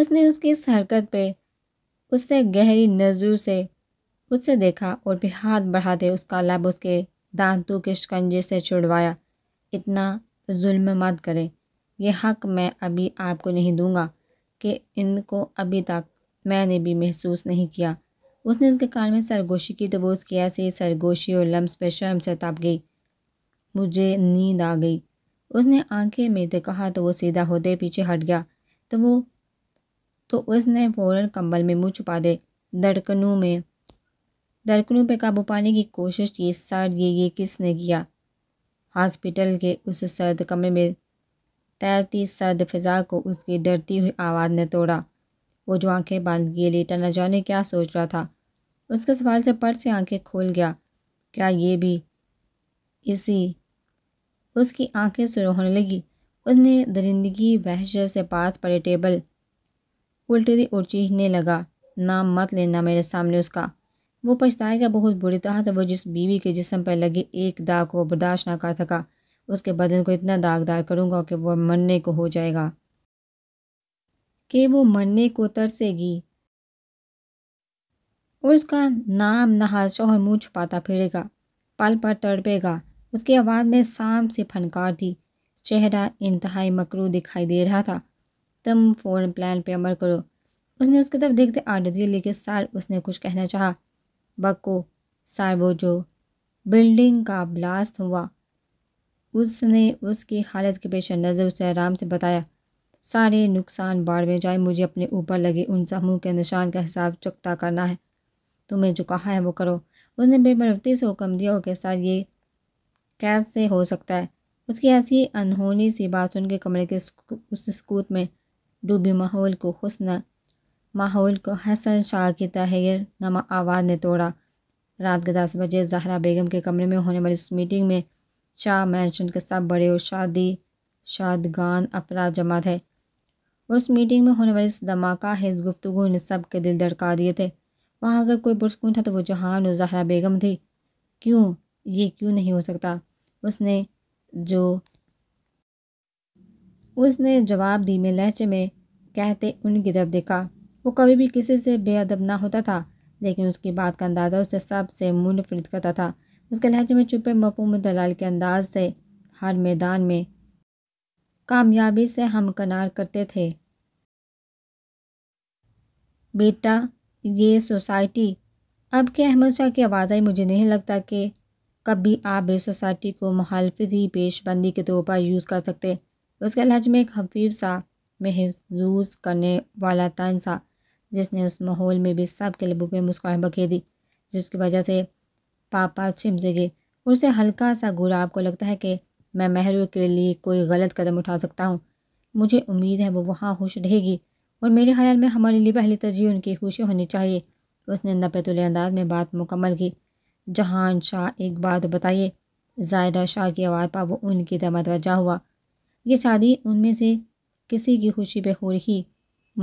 उसने उसकी इस हरकत पे उससे गहरी नजरों से उससे देखा और भी हाथ बढ़ाते उसका लब उसके दांतों के शिकंजे से छुड़वाया इतना जुल्म मत करे यह हक मैं अभी आपको नहीं दूंगा कि इनको अभी तक मैंने भी महसूस नहीं किया उसने उसके कान में सरगोशी की तो वो उसकी ही सरगोशी और लम्स पे शर्म से तप गई मुझे नींद आ गई उसने आंखें में तो कहा तो वो सीधा होते पीछे हट गया तो वो तो उसने फ़ौरन कंबल में मुँह छुपा दे धड़कनों में धड़कनों पे काबू पाने की कोशिश की सर ये ये किसने किया हॉस्पिटल के उस सर्द कमरे में तैरती सर्द फिजा को उसकी डरती हुई आवाज़ ने तोड़ा वो जो आंखें बांध के लेटा न जाने क्या सोच रहा था उसके सवाल से पट से आंखें खोल गया क्या ये भी इसी उसकी आंखें शुरू होने लगी उसने दरिंदगी वहशत से पास पड़े टेबल उल्टी और चीखने लगा नाम मत लेना मेरे सामने उसका वो पछताएगा बहुत बुरी तरह से वो जिस बीवी के जिसम पर लगे एक दाग को बर्दाश्त ना कर सका उसके बदन को इतना दागदार करूँगा कि वह मरने को हो जाएगा कि वो मरने को तरसेगी और उसका नाम नहा शोहर मुँह छुपाता फिरेगा पल पर तड़पेगा उसकी आवाज़ में शाम से फनकार थी चेहरा इंतहाई मकरू दिखाई दे रहा था तुम फोन प्लान पे अमल करो उसने उसकी तरफ देखते दिया लेकिन सार उसने कुछ कहना चाहा बक्को जो बिल्डिंग का ब्लास्ट हुआ उसने उसकी हालत के पेश नज़र उसे आराम से बताया सारे नुकसान बाढ़ में जाए मुझे अपने ऊपर लगे उन समूह के निशान का हिसाब चुकता करना है तुम्हें जो कहा है वो करो उसने बेमरवती से हुक्म दिया कि सर ये कैसे हो सकता है उसकी ऐसी अनहोनी सी बात सुन के कमरे के उस स्कूत में डूबे माहौल को हसन माहौल को हसन शाह की तहर नमा आवाज़ ने तोड़ा रात के दस बजे जहरा बेगम के कमरे में होने वाली उस मीटिंग में शाह मैंशन के सब बड़े और शादी शादगान अपराध जमात है और उस मीटिंग में होने वाली उस धमाका हिज गुफ्तु ने सब के दिल धड़का दिए थे वहाँ अगर कोई पुरस्कून था तो वो जहान और जहरा बेगम थी क्यों ये क्यों नहीं हो सकता उसने जो उसने जवाब दी में लहजे में कहते उनकी तरफ देखा वो कभी भी किसी से बेअदब ना होता था लेकिन उसकी बात का अंदाज़ा उसे सबसे मुनफरद करता था उसके लहजे में छुपे मफहम दलाल के अंदाज से हर मैदान में कामयाबी से हम कनार करते थे बेटा ये सोसाइटी अब के अहमद शाह की आई मुझे नहीं लगता कि कभी आप इस सोसाइटी को मुहालफी पेशबंदी के तौर पर यूज़ कर सकते उसके लहज में एक हफीर सा महजूज करने वाला तन सा जिसने उस माहौल में भी सब के लबों में मुस्कान दी जिसकी वजह से पापा छिप गए उसे हल्का सा गुरा आपको लगता है कि मैं महरू के लिए कोई गलत कदम उठा सकता हूँ मुझे उम्मीद है वो वहाँ खुश रहेगी और मेरे ख्याल में हमारे लिए पहली तरजीह उनकी खुशी होनी चाहिए उसने नपेतुल अंदाज में बात मुकम्मल की जहान शाह एक बात बताइए जायदा शाह की आवाज़ पर वो उनकी तरह हुआ ये शादी उनमें से किसी की खुशी पे हो रही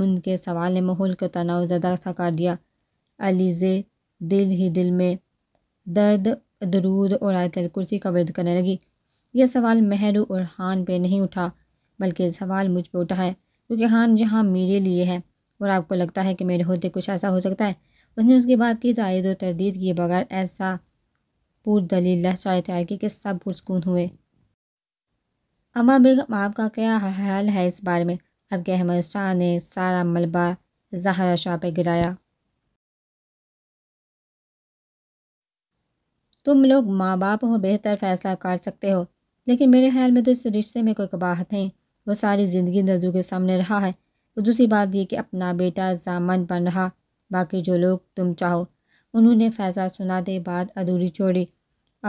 उनके के सवाल ने माहौल का तनाव ज़्यादा सा कर दिया अलीज़े दिल ही दिल में दर्द दरूद और आयतल कुर्सी का वर्द करने लगी यह सवाल महरू और हान पे नहीं उठा बल्कि सवाल मुझ पे उठा है क्योंकि हान जहाँ मेरे लिए है और आपको लगता है कि मेरे होते कुछ ऐसा हो सकता है उसने उसकी बात की तायद और तरदीद किए बगैर ऐसा पूर दलील लहचाए तैयार कि सब पुरस्कून हुए अमा बेगम आपका क्या ख्याल है इस बारे में अब अहमद शाह ने सारा मलबा जहरा शाह पर गिराया तुम लोग माँ बाप हो बेहतर फैसला कर सकते हो लेकिन मेरे ख्याल में तो इस रिश्ते में कोई कबाहत नहीं वो सारी ज़िंदगी नजू के सामने रहा है और दूसरी बात यह कि अपना बेटा जामन बन रहा बाकी जो लोग तुम चाहो उन्होंने फैसला सुना दे बाद अधूरी छोड़ी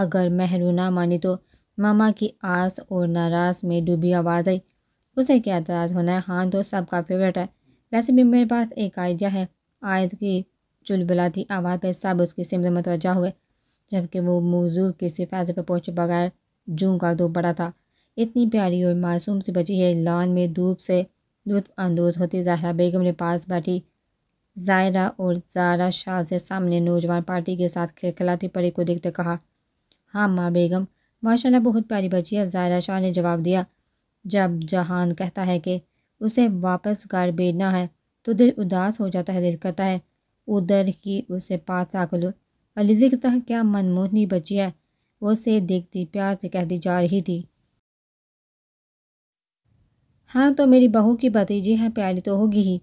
अगर महरूना मानी तो मामा की आस और नाराज में डूबी आवाज़ आई उसे क्या एतराज़ होना है हाँ तो सबका फेवरेट है वैसे भी मेरे पास एक आइडिया है आयद की चुलबुलाती आवाज़ पर सब उसकी सिमत मतवजा हुए जबकि वो मौजू किसी फैसले पर पहुँचे बगैर जूं का दो पड़ा था इतनी प्यारी और मासूम सी बची है लॉन में धूप से लुत्फ अंदोज होती जहरा बेगम ने पास बैठी जायरा और जारा शाह से सामने नौजवान पार्टी के साथ खिलखिलाती परी को देखते कहा हाँ माँ बेगम माशाल्लाह बहुत प्यारी बच्ची है ज़ायरा शाह ने जवाब दिया जब जहान कहता है कि उसे वापस घर भेजना है तो दिल उदास हो जाता है दिल करता है उधर ही उसे पास आकर लो अलीजी कहता है क्या मनमोहनी बची है वो उसे देखती प्यार से कहती जा रही थी हाँ तो मेरी बहू की भतीजी है प्यारी तो होगी ही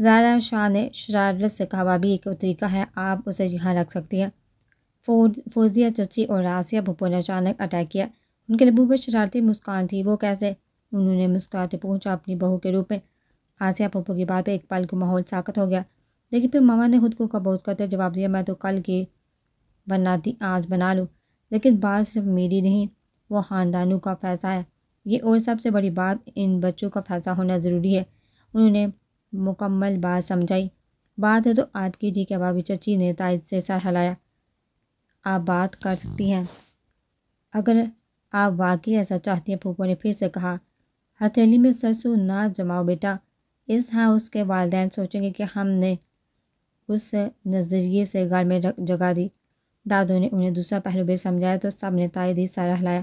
ज़ारा शाह ने शरारत से कहा भी एक तरीका है आप उसे यहाँ रख सकती हैं फोर फोजिया चची और आसिया भुप्पो ने अचानक अटैक किया उनके लबू पर शरारती मुस्कान थी वो कैसे उन्होंने मुस्कुराते पहुंचा अपनी बहू के रूप में आसिया पप्पू की बात पर एक पल को माहौल साकत हो गया लेकिन फिर मामा ने खुद को कबोज करते जवाब दिया मैं तो कल की बनाती आज बना लूँ लेकिन बात सिर्फ मेरी नहीं वो ख़ानदानों का फैसला है ये और सबसे बड़ी बात इन बच्चों का फैसला होना ज़रूरी है उन्होंने मुकम्मल बात समझाई बात है तो आपकी जी के बाबी चची ने ताज से सर हिलाया आप बात कर सकती हैं अगर आप वाकई ऐसा चाहती हैं फूफो ने फिर से कहा हथेली में सरसों ना जमाओ बेटा इस हाँ उसके वालदेन सोचेंगे कि हमने उस नज़रिए से घर में जगा दी दादू ने उन्हें दूसरा पहलू भी समझाया तो सब ने ताई दी सारा हिलाया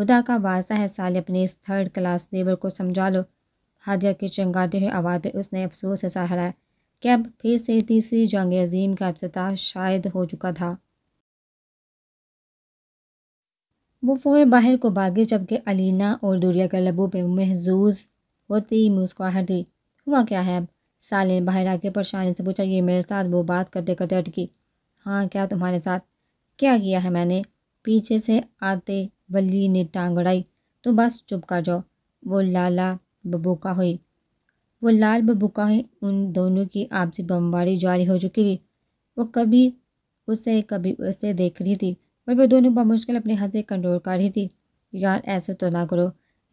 खुदा का वादा है साले अपने इस थर्ड क्लास लेबर को समझा लो हादिया के चंगाते हुए आवाज़ पर उसने अफसोस से हिलाया कि अब फिर से तीसरी जंग अजीम का अफ्ताह शायद हो चुका था वो फ़ौर बाहर को भागे जबकि अलीना और दूरिया के लबों पर महजूज होती थी हुआ क्या है अब साले बाहर आके परेशानी से पूछा ये मेरे साथ वो बात करते करते अटकी हाँ क्या तुम्हारे साथ क्या किया है मैंने पीछे से आते वली ने टांग उड़ाई तो बस चुप कर जाओ वो लाला बबूका हुई वो लाल बबूका हुई उन दोनों की आपसी बमबारी जारी हो चुकी थी वो कभी उसे कभी उसे देख रही थी पर वह दोनों बमुश्किल अपनी हंसी कंट्रोल कर रही थी यार ऐसे तो ना करो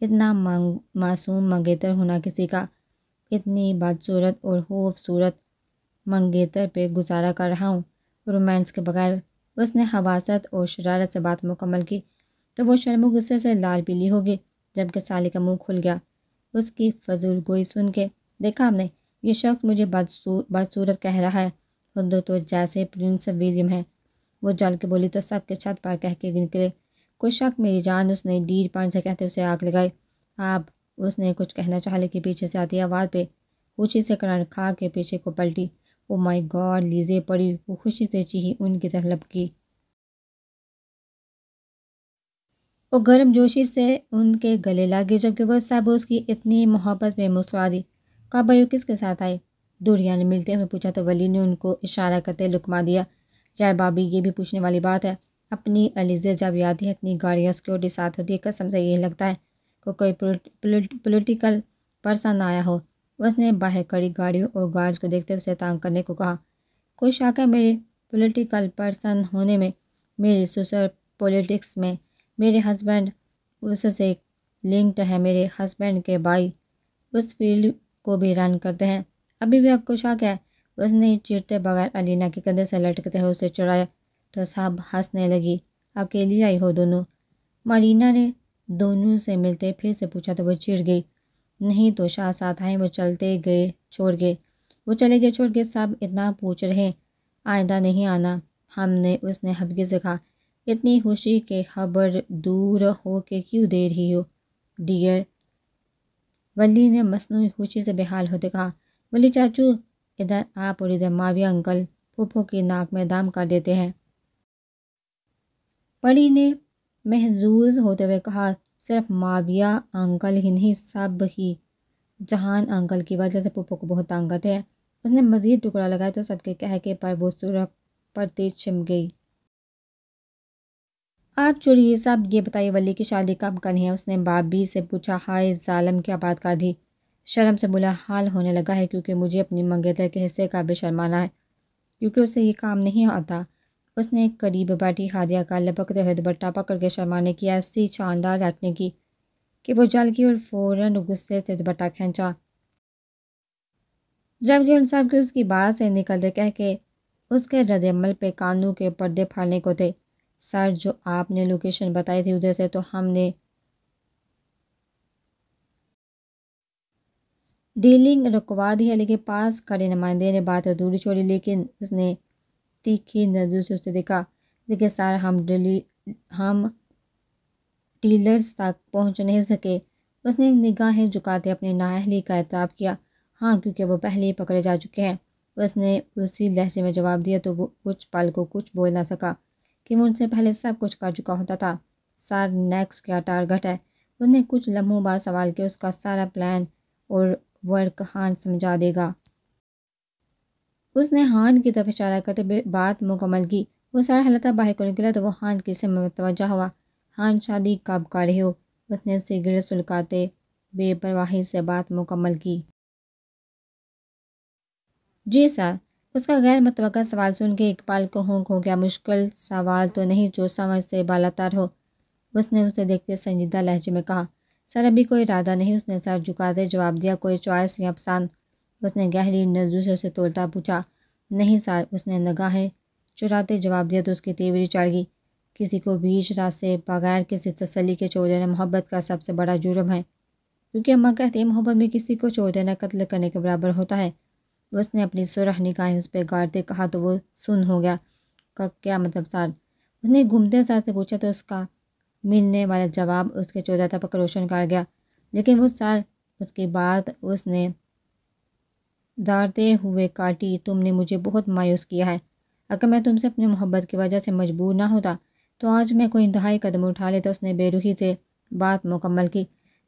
इतना मांग मासूम मंगेतर होना किसी का इतनी बदसूरत और खूबसूरत मंगेतर पे गुजारा कर रहा हूँ रोमांस के बगैर उसने हवासत और शरारत से बात मुकम्मल की तो वो शर्म गुस्से से लाल पीली होगी जबकि साली का मुंह खुल गया उसकी फजूल गोई सुन के देखा हमने ये शख्स मुझे बदसूरत कह रहा है खुद तो जैसे प्रिंस विलियम है वो जल के बोली तो सबके छत पर कह के निकले कुछ शक मेरी जान उसने डीर पान से कहते उसे आग लगाई आप उसने कुछ कहना चाह लेकिन पीछे से आती आवाज़ पे खुशी से कड़ान खा के पीछे को पलटी वो माय गॉड लीजे पड़ी वो खुशी से चीही उनकी तरफ लपकी वो गर्म जोशी से उनके गले लागे जबकि वह सब उसकी इतनी मोहब्बत में मुस्कुरा दी भाई किसके साथ आए दूरिया ने मिलते हुए पूछा तो वली ने उनको इशारा करते लुकमा दिया चाहे बाबी ये भी पूछने वाली बात है अपनी अलीजे जब याद है इतनी गाड़ियाँ सिक्योरिटी साथ होती है कसम से ये लगता है को कोई पोलिटिकल पर्सन आया हो उसने बाहर खड़ी गाड़ियों और गार्ड्स को देखते हुए तंग करने को कहा कोई शाक है मेरे पोलिटिकल पर्सन होने में मेरी ससुर पॉलिटिक्स में मेरे हस्बैंड उससे लिंक्ड है मेरे हस्बैंड के भाई उस फील्ड को भी रन करते हैं अभी भी आपको शक है उसने चिरते बगैर अलीना के कंधे से लटकते हुए उसे चढ़ाया तो साहब हंसने लगी अकेली आई हो दोनों मरीना ने दोनों से मिलते फिर से पूछा तो वो चिड़ गई नहीं तो शाह साथ आए वो चलते गए छोड़ गए वो चले गए छोड़ गए साहब इतना पूछ रहे आयदा नहीं आना हमने उसने हबकी से कहा इतनी खुशी के खबर दूर हो के क्यों दे रही हो डियर वली ने मसनू खुशी से बेहाल होते कहा वली चाचू इधर आप और इधर माविया अंकल फूफो की नाक में दाम कर देते हैं पड़ी ने महजूज होते हुए कहा सिर्फ माविया अंकल ही नहीं सब ही जहान अंकल की वजह से पुप्पो को बहुत तंग करते हैं उसने मज़ीद टुकड़ा लगाया तो सबके कह के पर वो सूरख पर तेज छिम गई आप चुड़िए साहब ये बताइए वली की शादी कब करनी है उसने बाबी से पूछा हाय जालम क्या बात कर दी शर्म से बुला हाल होने लगा है क्योंकि मुझे अपनी मंगेतर के हिस्से का भी शर्माना है क्योंकि उसे ये काम नहीं आता उसने एक करीब बैठी हादिया का लपकते हुए दुपट्टा पकड़ के शर्माने की ऐसी शानदार याचने की कि वो जल की और फ़ौरन गुस्से से दुपट्टा खींचा जबकि उन सब की उसकी बात से निकलते कह के उसके रदमल पे कानू के पर्दे फाड़ने को थे सर जो आपने लोकेशन बताई थी उधर से तो हमने डीलिंग रुकवा दी है लेकिन पास खड़े नुमाइंदे ने बात अधूरी छोड़ी लेकिन उसने तीखी नज़र से उसे देखा लेकिन सर हम डिली हम डीलर्स तक पहुंच नहीं सके उसने निगाहें झुकाते अपने नाहली का एतराब किया हाँ क्योंकि वो पहले ही पकड़े जा चुके हैं उसने उसी लहजे में जवाब दिया तो वो कुछ पल को कुछ बोल ना सका कि वो उनसे पहले सब कुछ कर चुका होता था सर नेक्स्ट क्या टारगेट है उसने कुछ लम्हों बाद सवाल किया उसका सारा प्लान और वर्क हान समझा देगा उसने हान की तरफ इशारा करते हुए बात मुकम्मल की वो सारा हलता बाहर को निकला तो वो हान की से मतवजा हुआ हान शादी कब का रहे हो उसने सिगरेट सुलकाते बेपरवाही से बात मुकम्मल की जी सर उसका गैर मतव सवाल सुन के इकबाल को होंक हो गया मुश्किल सवाल तो नहीं जो समझ से तार हो उसने उसे देखते संजीदा लहजे में कहा सर अभी कोई इरादा नहीं उसने सर झुकाते जवाब दिया कोई चॉइस या पसंद उसने गहरी नजरों से उसे तोड़ता पूछा नहीं सर उसने नगाहें चुराते जवाब दिया तो उसकी तेवरी चढ़ गई किसी को बीच रास्ते बगैर किसी तसली के छोड़ देना मोहब्बत का सबसे बड़ा जुर्म है क्योंकि अम्मा कहते हैं मोहब्बत में किसी को छोड़ देना कत्ल करने के बराबर होता है उसने अपनी सुरह निकाहें उस पर गाड़ते कहा तो वो सुन हो गया का क्या मतलब सर उसने घूमते सर से पूछा तो उसका मिलने वाला जवाब उसके चौदहता पर रोशन कर गया लेकिन उस साल उसकी बात उसने दाड़ते हुए काटी तुमने मुझे बहुत मायूस किया है अगर मैं तुमसे अपनी मोहब्बत की वजह से मजबूर ना होता तो आज मैं कोई इंतहाई कदम उठा लेता उसने बेरुखी से बात मुकम्मल की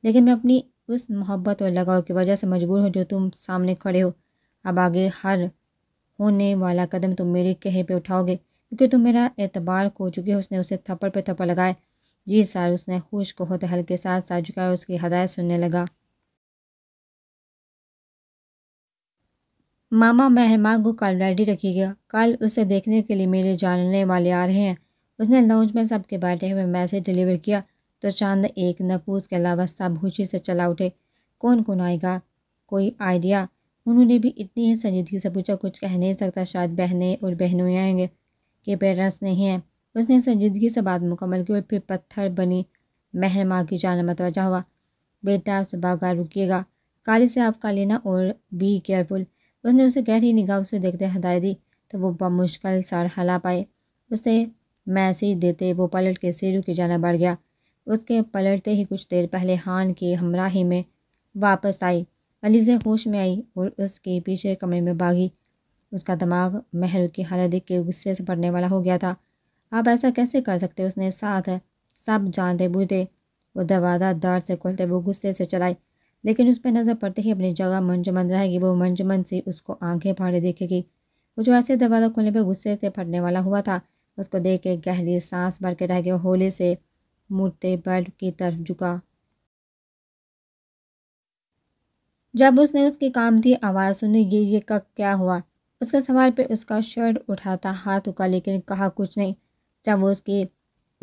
लेकिन मैं अपनी उस मोहब्बत और लगाव की वजह से मजबूर हूँ जो तुम सामने खड़े हो अब आगे हर होने वाला कदम तुम मेरे कहे पे उठाओगे क्योंकि तुम मेरा एतबार खो चुके हो उसने उसे थप्पड़ पे थप्पड़ लगाए जी सर उसने खुश को होते के साथ साथ झुकाया उसकी हदायत सुनने लगा मामा मेहमान को कल रेडी रखिएगा कल उसे देखने के लिए मेरे जानने वाले आ रहे हैं उसने लॉन्च में सबके बैठे हुए मैसेज डिलीवर किया तो चांद एक नपूस के अलावा सब खुशी से चला उठे कौन कौन आएगा कोई आइडिया उन्होंने भी इतनी ही संजीदगी से पूछा कुछ कह नहीं सकता शायद बहनें और बहनों आएंगे कि पेरेंट्स नहीं हैं उसने संजीदगी से बात मुकम्मल की और फिर पत्थर बनी महल माँ की जान मतवजा हुआ बेटा सुबह का रुकीगा काली से आपका लेना और बी केयरफुल उसने उसे गहरी निगाह से देखते हदायत दी तो वो बमुश्किल सर हला पाए उसे मैसेज देते वो पलट के सीरू की जाना बढ़ गया उसके पलटते ही कुछ देर पहले हान की हमराही में वापस आई अलीज़े होश में आई और उसके पीछे कमरे में भागी उसका दिमाग महरू की हालत देख के गुस्से से भरने वाला हो गया था आप ऐसा कैसे कर सकते उसने साथ है सब जानते बूझते वो दरवाज़ा दर्द से खोलते वो गुस्से से चलाई लेकिन उस पर नज़र पड़ते ही अपनी जगह मंजमंद रहेगी वो मंजमंद सी उसको आंखें फाड़े देखेगी वो जो ऐसे दरवाज़ा खोलने पर गुस्से से फटने वाला हुआ था उसको देख के गहरी सांस भर के रह गया होली से मुड़ते बर्ड की तरफ झुका जब उसने उसकी काम थी आवाज़ सुनी ये ये का क्या हुआ उसके सवाल पे उसका शर्ट उठाता हाथ उका लेकिन कहा कुछ नहीं जब वो उसके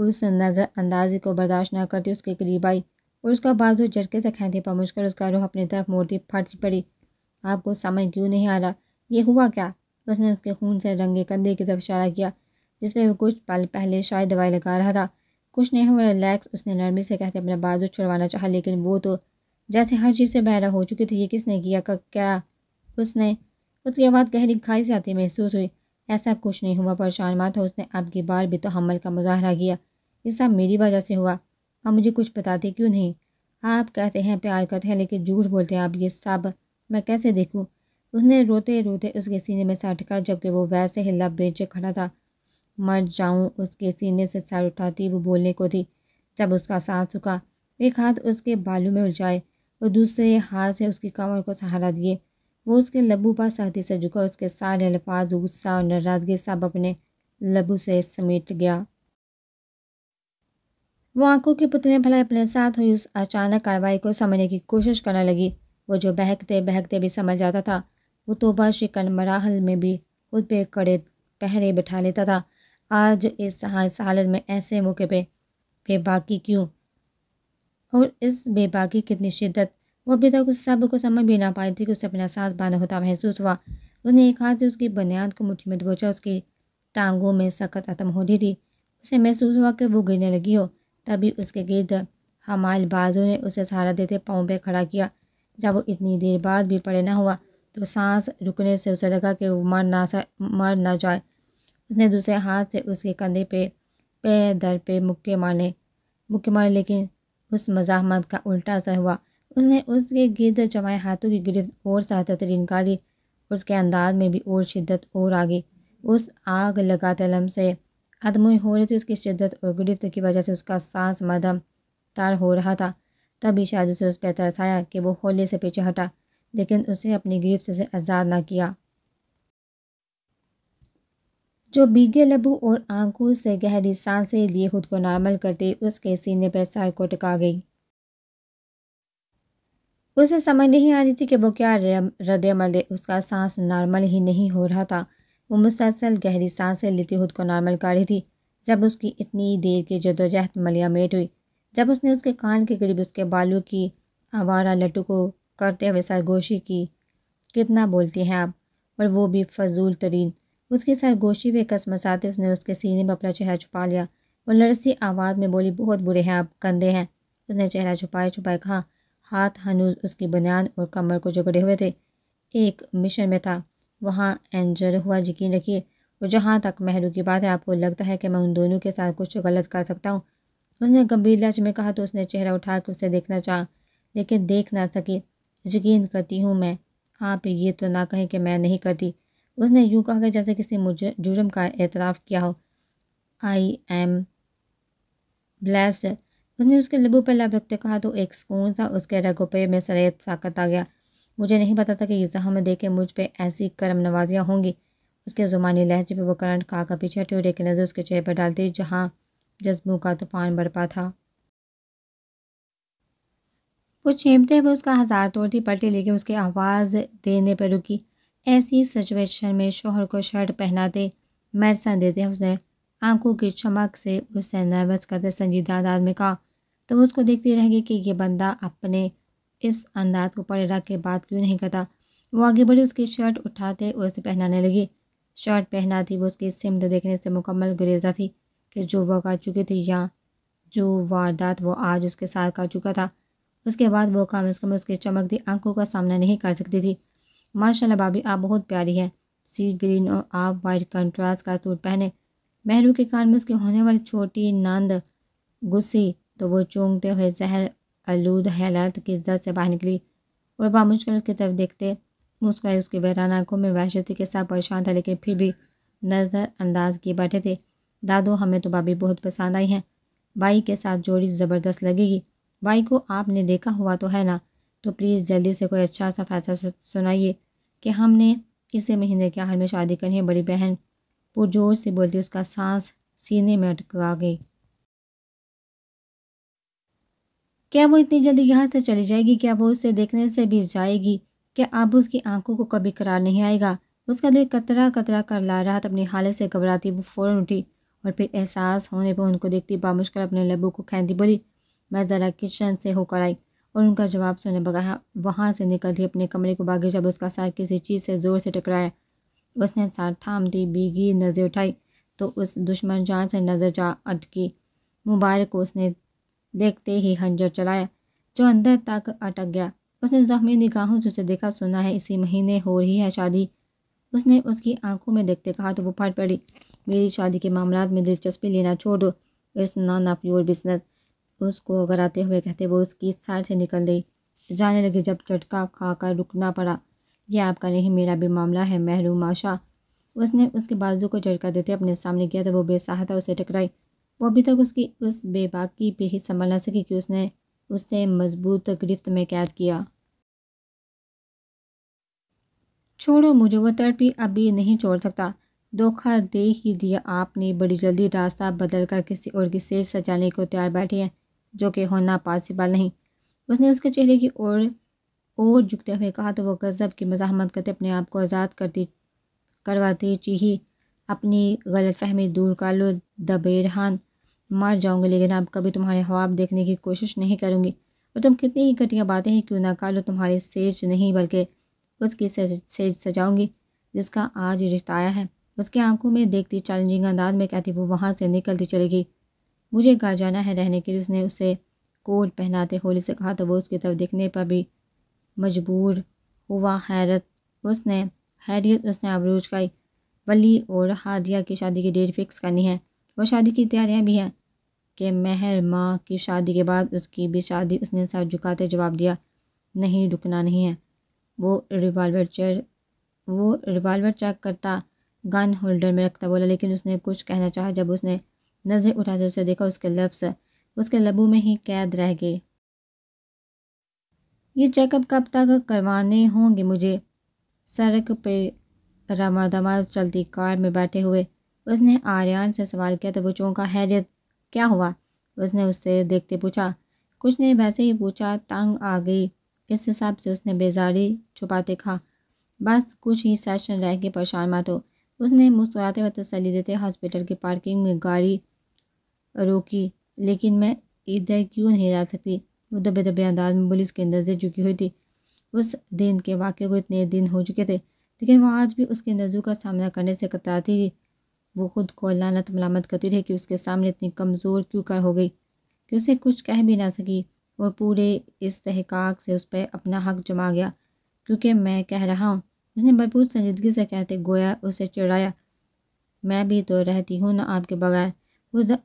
उस नज़र अंदाजे को बर्दाश्त न करती उसके करीब आई और उसका बाजू झटके से पर पहुँचकर उसका रूह अपनी तरफ मोड़ती फट पड़ी आपको समझ क्यों नहीं आ रहा ये हुआ क्या उसने उसके खून से रंगे कंधे की तरफ इशारा किया जिसमें वो कुछ पल पहले शायद दवाई लगा रहा था कुछ नहीं हुआ रिलैक्स उसने नरमी से कहते अपना बाजू छुड़वाना चाहा लेकिन वो तो जैसे हर चीज़ से बहरा हो चुकी थी ये किसने किया क्या उसने उसके बाद गहरी खाई से आती महसूस हुई ऐसा कुछ नहीं हुआ परेशान मत हो उसने अब की बार भी तो हमल का मुजाहरा किया ये सब मेरी वजह से हुआ आप मुझे कुछ बताते क्यों नहीं आप कहते हैं प्यार करते हैं लेकिन झूठ बोलते हैं आप ये सब मैं कैसे देखूँ उसने रोते रोते उसके सीने में सर ठका जबकि वो वैसे ही लब बेचे खड़ा था मर जाऊँ उसके सीने से सर उठाती वो बोलने को थी जब उसका सांस रुका एक हाथ उसके बालू में उलझाए और दूसरे हाथ से उसकी कमर को सहारा दिए वो उसके लबू पर सख्ती से झुका उसके सारे अल्फाज गुस्सा और नाराज़गी सब अपने लबू से समेट गया वो आंखों के पुतले भलाई अपने साथ हुई उस अचानक कार्रवाई को समझने की कोशिश करने लगी वो जो बहकते बहकते भी समझ जाता था वो तोबा शिकन मराहल में भी खुद पे कड़े पहरे बिठा लेता था आज इस इस हालत में ऐसे मौके पे बेबाकी क्यों और इस बेबाकी कितनी शिद्दत वो अभी तक उस सब को समझ भी ना पाई थी कि उसे अपना सांस बांधा होता महसूस हुआ उसने एक हाथ से उसकी बुनियाद को मुठ्ठी में दबोचा उसकी टांगों में सख्त खत्म हो रही थी उसे महसूस हुआ कि वो गिरने लगी हो तभी उसके गिरद हमाल बाजू ने उसे सहारा देते पाँव पे खड़ा किया जब वो इतनी देर बाद भी पड़े ना हुआ तो सांस रुकने से उसे लगा कि वो मर ना सा मर ना जाए उसने दूसरे हाथ से उसके कंधे पे पैर दर पे मुक्के मारे मुक्के मारे लेकिन उस मजामत का उल्टा असर हुआ उसने उसके गिरद जमाए हाथों की गिरफ्त और सहायता तरी निकाली और उसके अंदाज में भी और शिद्दत और आ गई उस आग लगा तलम से आदमी हो रही थी उसकी शिद्दत और गिरफ्त की वजह से उसका सांस मदम तार हो रहा था तभी शायद उसे उस पर तरसाया कि वो होले से पीछे हटा लेकिन उसने अपनी गिरफ्त से आज़ाद ना किया जो बीगे लबू और आंखों से गहरी सांसें लिए खुद को नॉर्मल करते उसके सीने पर सर को टका गई उसे समझ नहीं आ रही थी कि वो क्या रद्द अमल है उसका सांस नॉर्मल ही नहीं हो रहा था वो मुसलसल गहरी सांसें लेती खुद को नॉर्मल कर रही थी जब उसकी इतनी देर की जदोजहद मलिया मेट हुई जब उसने उसके कान के करीब उसके बालू की आवारा लट्टू को करते हुए सरगोशी की कितना बोलती हैं आप और वो भी फजूल तरीन उसकी सरगोशी पर कसम साते उसने उसके सीने में अपना चेहरा छुपा लिया वो लड़सी आवाज़ में बोली बहुत बुरे हैं आप कंधे हैं उसने चेहरा छुपाए छुपाए कहा हाथ हनूज उसकी बनियान और कमर को जगड़े हुए थे एक मिशन में था वहाँ एंजर हुआ यकीन रखिए और जहाँ तक महरू की बात है आपको लगता है कि मैं उन दोनों के साथ कुछ गलत कर सकता हूँ उसने गंभीर लहज में कहा तो उसने चेहरा उठा कर उसे देखना चाहा लेकिन देख ना सकी यकीन करती हूँ मैं आप हाँ, ये तो ना कहें कि मैं नहीं करती उसने यूँ कहा कि जैसे किसी मुझे जुर्म का एतराफ़ किया हो आई एम ब्लैस उसने उसके लबों पर लब रखते कहा तो एक सुकून था उसके रगों पर मैं सरेत साकत आ गया मुझे नहीं पता था कि ईजा में देखे मुझ पर ऐसी करम नवाजियाँ होंगी उसके जुबानी लहजे पर वो करंट का का पीछे हटी और नज़र उसके चेहरे पर डालती जहाँ जज्बों का तूफान बरपा था वो चेमते हुए उसका हज़ार तोड़ती पलटी लेकिन उसकी आवाज़ देने पर रुकी ऐसी सिचुएशन में शोहर को शर्ट पहनाते मैरसा देते उसने आंखों की चमक से उससे नर्वस करते संजीदा अंदाज में कहा तो वो उसको देखती रहेंगे कि ये बंदा अपने इस अंदाज को रख के बाद क्यों नहीं करता वो आगे बढ़ी उसकी शर्ट उठाते और उसे पहनाने लगी शर्ट पहना थी वो उसकी सिमत देखने से मुकम्मल गुरेजा थी कि जो वह कर चुकी थी या जो वारदात वो आज उसके साथ कर चुका था उसके बाद वो कम अज़ कम उसकी चमकती आंखों का सामना नहीं कर सकती थी माशाल्लाह भाभी आप बहुत प्यारी हैं सी ग्रीन और आप वाइट कंट्रास्ट का सूट पहने मेहरू के कान में उसके होने वाली छोटी नंद गुस्सी तो वो चूंकते हुए जहर आलूद हालात की इज्जत से बाहर निकली और बामुश्किल उसकी तरफ देखते मुस्कुराए उसकी बहराना आंखों में वहशती के साथ परेशान था लेकिन फिर भी नज़रअंदाज किए बैठे थे दादू हमें तो भाभी बहुत पसंद आई हैं बाई के साथ जोड़ी ज़बरदस्त लगेगी बाई को आपने देखा हुआ तो है ना तो प्लीज़ जल्दी से कोई अच्छा सा फैसला सुनाइए कि हमने इसी महीने के आखिर में शादी करनी है बड़ी बहन पुरजोर से बोलती उसका सांस सीने में अटका गई क्या वो इतनी जल्दी यहाँ से चली जाएगी क्या वो उसे देखने से भी जाएगी क्या अब उसकी आंखों को कभी करार नहीं आएगा उसका दिल कतरा कतरा कर ला रहा था अपनी हालत से घबराती वो फ़ौरन उठी और फिर एहसास होने पर उनको देखती बामुश्किल अपने लबू को खेती बोली मैं ज़रा किचन से होकर आई और उनका जवाब सुने बगा हाँ, वहाँ से निकलती अपने कमरे को भागी जब उसका सार किसी चीज़ से ज़ोर से टकराया उसने सार थाम दी बीगी नज़र उठाई तो उस दुश्मन जान से नज़र जा अटकी मुबारक को उसने देखते ही हंजर चलाया जो अंदर तक अटक गया उसने जख्मी निगाहों से उसे देखा सुना है इसी महीने हो रही है शादी उसने उसकी आंखों में देखते कहा तो वो फट पड़ी मेरी शादी के मामला में दिलचस्पी लेना छोड़ दो it's none of your business उसको आते हुए कहते वो उसकी साइड से निकल गई तो जाने लगी जब चटका खाकर रुकना पड़ा यह आपका नहीं मेरा भी मामला है महरूम आशा उसने उसके बाजू को झटका देते अपने सामने किया तो वो बेसाहता उसे टकराई वो अभी तक उसकी उस बेबाकी पे ही संभल ना सकी कि उसने उसे मजबूत गिरफ्त में कैद किया छोड़ो मुझे वो तड़पी अभी नहीं छोड़ सकता धोखा दे ही दिया आपने बड़ी जल्दी रास्ता बदल कर किसी और की सेज सजाने को तैयार बैठे हैं जो कि होना पॉसिबल नहीं उसने उसके चेहरे की ओर ओर झुकते हुए कहा तो वो गज़ब की मजामत करते अपने आप को आज़ाद करती करवाती चीही अपनी गलत फहमी दूर कर लो दबेरहान मर जाऊँगी लेकिन अब कभी तुम्हारे ख्वाब देखने की कोशिश नहीं करूँगी और तुम कितनी ही घटिया बातें ही क्यों ना कर लो तुम्हारी सेज नहीं बल्कि उसकी सेज, सेज सजाऊँगी जिसका आज रिश्ता आया है उसकी आंखों में देखती चैलेंजिंग अंदाज में कहती वो वहाँ से निकलती चलेगी मुझे घर जाना है रहने के लिए उसने उसे कोट पहनाते होली से कहा तो वो उसकी तरफ देखने पर भी मजबूर हुआ हैरत उसने हैरियत उसने अबरूज का वली और हादिया की शादी की डेट फिक्स करनी है वह शादी की तैयारियां भी हैं कि महर माँ की शादी के बाद उसकी भी शादी उसने सर झुकाते जवाब दिया नहीं रुकना नहीं है वो रिवाल्वर चेयर वो रिवाल्वर चेक करता गन होल्डर में रखता बोला लेकिन उसने कुछ कहना चाहा जब उसने नज़र उठाते तो उसे देखा उसके लफ्स उसके लबों में ही कैद रह गए ये चेकअप कब तक करवाने होंगे मुझे सड़क पे रमा दमा चलती कार में बैठे हुए उसने आर्यन से सवाल किया तो वो चौंका हैरियत क्या हुआ उसने उससे देखते पूछा कुछ ने वैसे ही पूछा तंग आ गई इस हिसाब से उसने बेजारी छुपाते कहा बस कुछ ही सेशन रह के परेशान मत हो उसने मुस्कुराते हुए तसली देते हॉस्पिटल की पार्किंग में गाड़ी रोकी लेकिन मैं इधर क्यों नहीं जा सकती वो दबे दबे अंदाज में पुलिस के अंदर से झुकी हुई थी उस दिन के वाक्य को इतने दिन हो चुके थे लेकिन वह आज भी उसके नज़ू का सामना करने से कतराती वो खुद को लानत मलामत करती रही कि उसके सामने इतनी कमज़ोर क्यों कर हो गई कि उसे कुछ कह भी ना सकी और पूरे इस तहकाक से उस पर अपना हक जमा गया क्योंकि मैं कह रहा हूँ उसने भरपूर संजीदगी से कहते गोया उसे चिड़ाया मैं भी तो रहती हूँ ना आपके बगैर खुद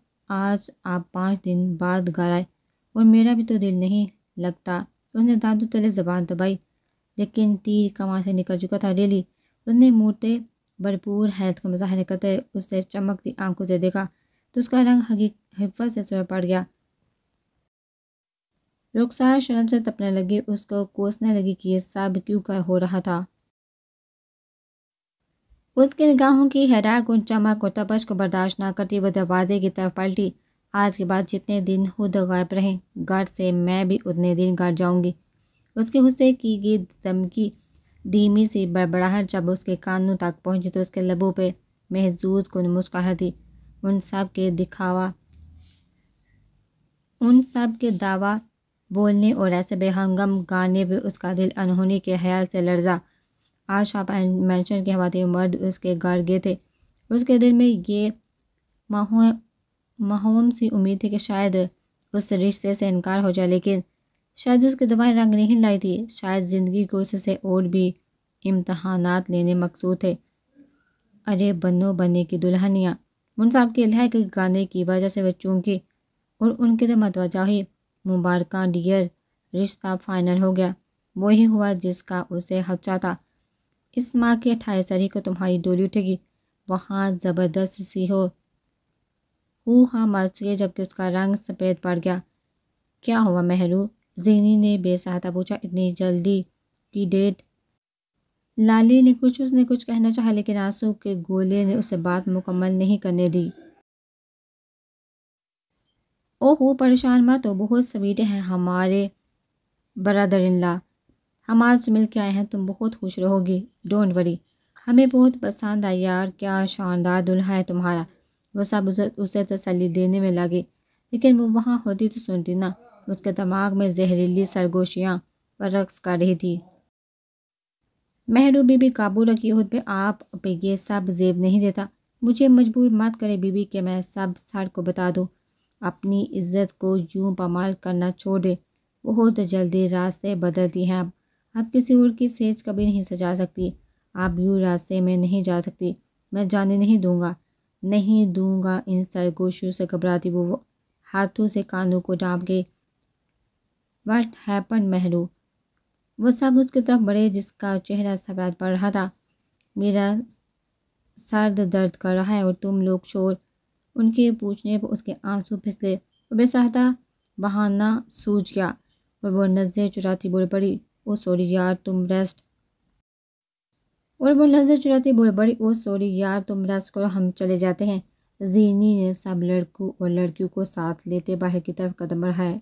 आज आप पाँच दिन बाद घर आए और मेरा भी तो दिल नहीं लगता उसने दादू तले ज़बान दबाई लेकिन तीर कमान से निकल चुका था रेली उसने मूर्ते भरपूर हैरत का मुजाहरा करते उससे चमकती आंखों से देखा तो उसका रंग हकी हिफत से सुर पड़ गया रुखसार शर्म से तपने लगी उसको कोसने लगी कि यह सब क्यों कर हो रहा था उसके निगाहों की हैरान उन चमक और तपश को बर्दाश्त न करती वह दरवाजे की तरफ पलटी आज के बाद जितने दिन खुद गायब रहे घर से मैं भी उतने दिन घर जाऊंगी उसके गुस्से की गई धमकी धीमी सी बड़बड़ाहट जब उसके कानों तक पहुंची तो उसके लबों पे महजूज को मुस्काहट थी उन सब के दिखावा उन सब के दावा बोलने और ऐसे बेहंगम गाने पे उसका दिल अनहोनी के ख्याल से लर्जा एंड मैंशन के हवाते मर्द उसके घर गए थे उसके दिल में ये माहौम सी उम्मीद थी कि शायद उस रिश्ते से इनकार हो जाए लेकिन शायद उसके दवाएं रंग नहीं लाई थी शायद ज़िंदगी को उससे और भी इम्तहान लेने मकसूद थे अरे बनो बने की दुल्हनियाँ मुन साहब के लहक गाने की वजह से वह चूंकी और उनके तो मतवजा ही मुबारक डियर रिश्ता फाइनल हो गया वही हुआ जिसका उसे हचा था इस माह की अट्ठाईस तारीख को तुम्हारी डोली उठेगी वहाँ ज़बरदस्त सी हो हूँ हाँ मच गई जबकि उसका रंग सफ़ेद पड़ गया क्या हुआ महरू जीनी ने बेसाता पूछा इतनी जल्दी की डेट लाली ने कुछ उसने कुछ कहना चाहा लेकिन आंसू के गोले ने उसे बात मुकम्मल नहीं करने दी ओहो परेशान मत तो बहुत समीटे हैं हमारे बरदर इन ला हम आज मिल के आए हैं तुम बहुत खुश रहोगी डोंट वरी हमें बहुत पसंद आई यार क्या शानदार दुल्हा है तुम्हारा वो सब उसे उसे तसली देने में लगे लेकिन वो वहाँ होती तो सुनती ना उसके दिमाग में जहरीली सरगोशियाँ व रक्स कर रही थी महरू बीबी काबू रखी खुद पे आप पे ये सब जेब नहीं देता मुझे मजबूर मत करे बीबी के मैं सब सर को बता दूँ अपनी इज्जत को यूं पमाल करना छोड़ दे बहुत जल्दी रास्ते बदलती हैं अब अब किसी और की सेज कभी नहीं सजा सकती आप यूं रास्ते में नहीं जा सकती मैं जाने नहीं दूंगा नहीं दूंगा इन सरगोशियों से घबराती वो हाथों से कानों को डांप के वट हैपन महलू वो सब उसकी तरफ बढ़े जिसका चेहरा सफेद पड़ रहा था मेरा सर्द दर्द कर रहा है और तुम लोग शोर उनके पूछने पर उसके आंसू फिसले और बेसहता बहाना सूझ गया और वो नज़र चुराती बोल पड़ी ओ सॉरी यार तुम रेस्ट और वो नज़र चुराती बोल पड़ी ओ सॉरी यार तुम रेस्ट करो हम चले जाते हैं जीनी ने सब लड़कों और लड़कियों को साथ लेते बाहर की तरफ कदम बढ़ाए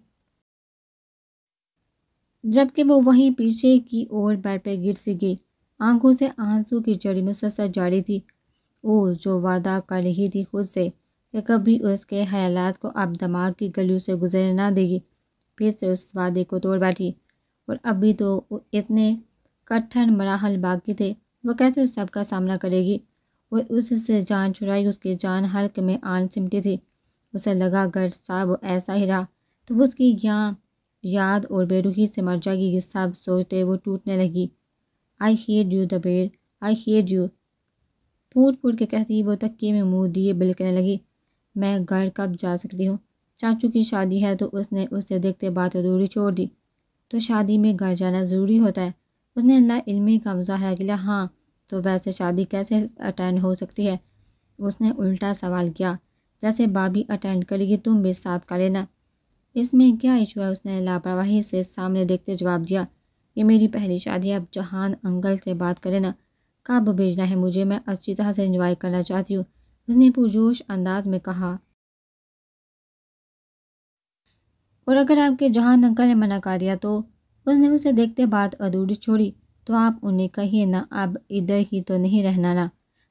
जबकि वो वहीं पीछे की ओर बेड पर गिर सी गई आंखों से आंसू की जड़ी मुसलसल जारी थी वो जो वादा कर रही थी खुद से कि कभी उसके ख्यालात को अब दिमाग की गलियों से गुजरने ना देगी फिर से उस वादे को तोड़ बैठी और अभी तो इतने कठिन मराहल बाकी थे वो कैसे उस सब का सामना करेगी और उससे जान छुड़ाई उसकी जान हल्क में आन सिमटी थी उसे लगा अगर साहब ऐसा ही रहा तो उसकी यहाँ याद और बेरुखी से मर जाएगी की सब सोचते वो टूटने लगी आई हेट यू दबेर आई हेट यू फूट फूट के कहती वो तकिए में मुंह दिए बिलकने लगी मैं घर कब जा सकती हूँ चाचू की शादी है तो उसने उससे देखते बात अधूरी छोड़ दी तो शादी में घर जाना ज़रूरी होता है उसने ला इल्मी का मुजाहरा किया हाँ तो वैसे शादी कैसे अटेंड हो सकती है उसने उल्टा सवाल किया जैसे बाबी अटेंड करेगी तुम भी साथ का लेना इसमें क्या इशू है उसने लापरवाही से सामने देखते जवाब दिया ये मेरी पहली शादी है अब जहान अंकल से बात करें ना कब भेजना है मुझे मैं अच्छी तरह से इंजॉय करना चाहती हूँ उसने पुरजोश अंदाज में कहा और अगर आपके जहान अंकल ने मना कर दिया तो उसने उसे देखते बात अधूरी छोड़ी तो आप उन्हें कहिए ना अब इधर ही तो नहीं रहना ना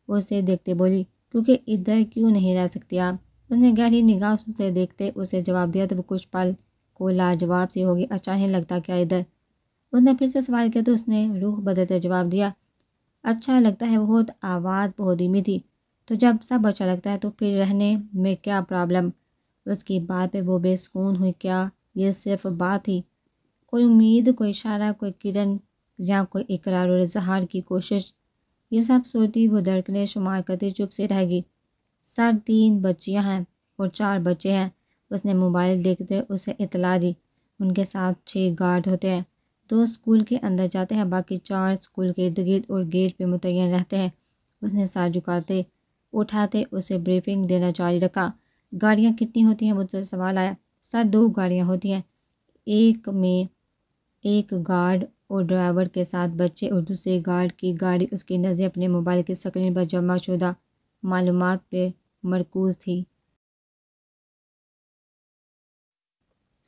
वो उसे देखते बोली क्योंकि इधर क्यों नहीं रह सकती आप उसने गहरी निगाह से देखते उसे जवाब दिया तो कुछ पल को लाजवाब सी होगी अच्छा नहीं लगता क्या इधर उसने फिर से सवाल किया तो उसने रूह बदलते जवाब दिया अच्छा लगता है बहुत आवाज़ बहुत धीमी थी तो जब सब अच्छा लगता है तो फिर रहने में क्या प्रॉब्लम उसकी बात पे वो बेसकून हुई क्या ये सिर्फ बात ही कोई उम्मीद कोई इशारा कोई किरण या कोई इकरार और इजहार की कोशिश ये सब सोती वो धड़कने शुमार करती चुप से रह गई सब तीन बच्चियां हैं और चार बच्चे हैं उसने मोबाइल देखते हुए उसे इतला दी उनके साथ छः गार्ड होते हैं दो स्कूल के अंदर जाते हैं बाकी चार स्कूल के इर्द गिर्द और गेट पर मुतयन रहते हैं उसने सर झुकाते उठाते उसे ब्रीफिंग देना जारी रखा गाड़ियाँ कितनी होती हैं मुझसे सवाल आया सर दो गाड़ियाँ होती हैं एक में एक गार्ड और ड्राइवर के साथ बच्चे और दूसरे गार्ड की गाड़ी उसकी नज़र अपने मोबाइल की स्क्रीन पर जमा शुदा मालूम पे मरकूज थी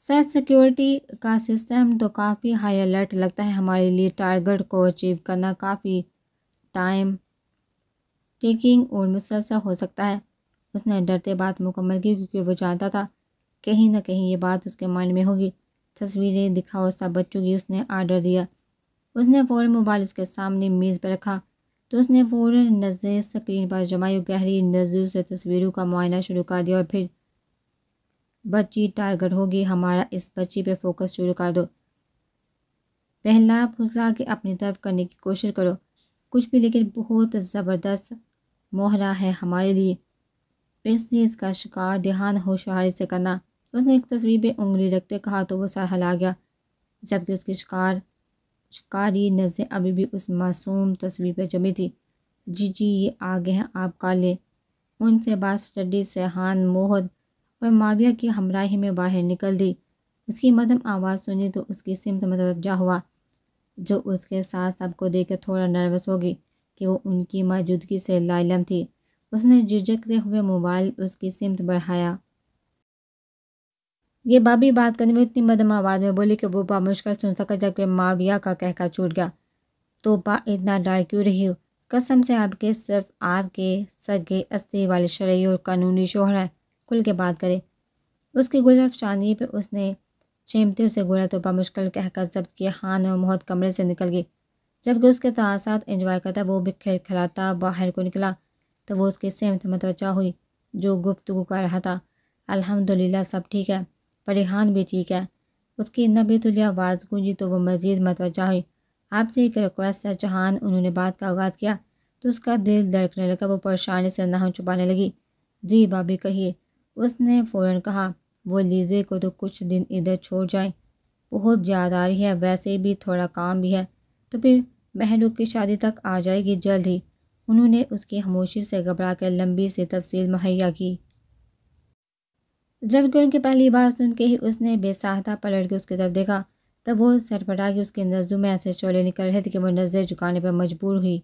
सर सिक्योरिटी का सिस्टम तो काफ़ी हाई अलर्ट लगता है हमारे लिए टारगेट को अचीव करना काफ़ी टाइम टेकिंग और मुसलसल हो सकता है उसने डरते बात मुकम्मल की क्योंकि वो जानता था कहीं ना कहीं ये बात उसके माइंड में होगी तस्वीरें दिखाओ सब बच्चों की उसने आर्डर दिया उसने फ़ौर मोबाइल उसके सामने मेज़ पर रखा तो उसने फ़ौर नज़र स्क्रीन पर जमाई और गहरी नज़र से तस्वीरों का मुआयना शुरू कर दिया और फिर बच्ची टारगेट होगी हमारा इस बच्ची पे फोकस शुरू कर दो पहला फुसला के अपनी तरफ करने की कोशिश करो कुछ भी लेकिन बहुत ज़बरदस्त मोहरा है हमारे लिए प्रिंसेस इसका शिकार ध्यान होशहारी से करना उसने एक तस्वीर पे उंगली रखते कहा तो वो सरहला गया जबकि उसके शिकार कारी नज़रें अभी भी उस मासूम तस्वीर पर जमी थी जी जी ये आगे हैं आप काले उनसे बात स्टडी सेहान मोहद और माविया की हमराही में बाहर निकल दी उसकी मदम आवाज़ सुनी तो उसकी सिमत मतवजा हुआ जो उसके साथ सबको देख थोड़ा नर्वस होगी कि वो उनकी मौजूदगी से लालम थी उसने झिझकते हुए मोबाइल उसकी सिमत बढ़ाया ये भाभी बात करने में इतनी मदम आवाज़ में बोली कि वो बा मुश्किल सुन सका जबकि माविया का कहका छूट गया तो बा इतना डर क्यों रही हो कसम से आपके सिर्फ आपके सगे अस्थि वाले शरय और कानूनी शोहर है खुल के बात करें उसकी गुलफ चांदी पे उसने चिमते उसे गोला तो मुश्किल कहकर जब्त किया हान और मोहत कमरे से निकल गई जबकि उसके तासात इंजॉय करता वो भी खेल खिलाता बाहर को निकला तो वो उसकी सेमत मतवचा हुई जो गुफ्तु कर रहा था अलहमदुल्ला सब ठीक है फरेहान भी ठीक है उसकी नबीतुल आवाज़ गूंजी तो वह मज़ीद मतवजा हुई आपसे एक रिक्वेस्ट है जहान उन्होंने बात का आगाज़ किया तो उसका दिल धड़कने लगा वो परेशानी से नाह छुपाने लगी जी भाभी कहिए उसने फ़ौर कहा वो लीजे को तो कुछ दिन इधर छोड़ जाए बहुत याद आ रही है वैसे भी थोड़ा काम भी है तो फिर महलू की शादी तक आ जाएगी जल्द ही उन्होंने उसकी खामोशी से घबरा कर लंबी से तफसील मुहैया की जब कि उनके पहली बात सुन के ही उसने बेसाहता पलट के उसकी तरफ देखा तब वो सरपटा के उसके नज़ों में ऐसे चोले निकल रहे थे कि वो नज़रें झुकाने पर मजबूर हुई